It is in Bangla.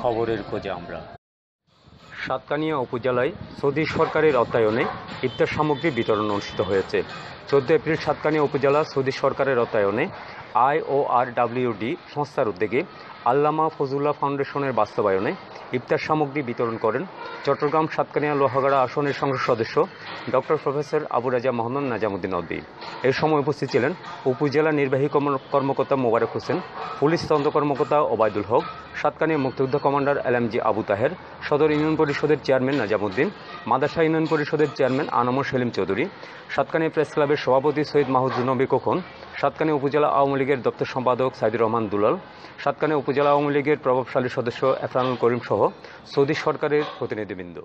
খবরের খোঁজে আমরা সাতকানিয়া উপজেলায় সৌদি সরকারের অর্থায়নে ইফতার সামগ্রী বিতরণ অনুষ্ঠিত হয়েছে চোদ্দ এপ্রিল সাতকানিয়া উপজেলা সৌদি সরকারের অর্থায়নে আইওআরডাব্লিউডি সংস্থার উদ্যোগে আল্লামা ফজুল্লাহ ফাউন্ডেশনের বাস্তবায়নে ইফতার সামগ্রী বিতরণ করেন চট্টগ্রাম সাতকানিয়া লোহাগাড়া আসনের সংসদ সদস্য ডক্টর প্রফেসর আবু রাজা মোহাম্মদ নাজামুদ্দিন অব্দি এ সময় উপস্থিত ছিলেন উপজেলা নির্বাহী কর্মকর্তা মোবারক হোসেন পুলিশ তদন্ত কর্মকর্তা ওবায়দুল হক সাতকানিয়া মুক্তিযুদ্ধ commander L M G Abu Taher সদর ইউনিয়ন পরিষদের চেয়ারম্যান নাজামুদ্দিন মাদাসা ইউনিয়ন পরিষদের চেয়ারম্যান আনামর সেলিম চৌধুরী সাতকানিয়া প্রেস ক্লাবের সভাপতি সৈয়দ মাহুদ্দিন নবী কখন সাতকানি উপজেলা আওয়ামী লীগের দপ্তর সম্পাদক সাইদুর রহমান দুলাল সাতকানি উপজেলা আওয়ামী লীগের প্রভাবশালী সদস্য এফরানুল করিম সহ সৌদি সরকারের প্রতিনিধিবৃন্দ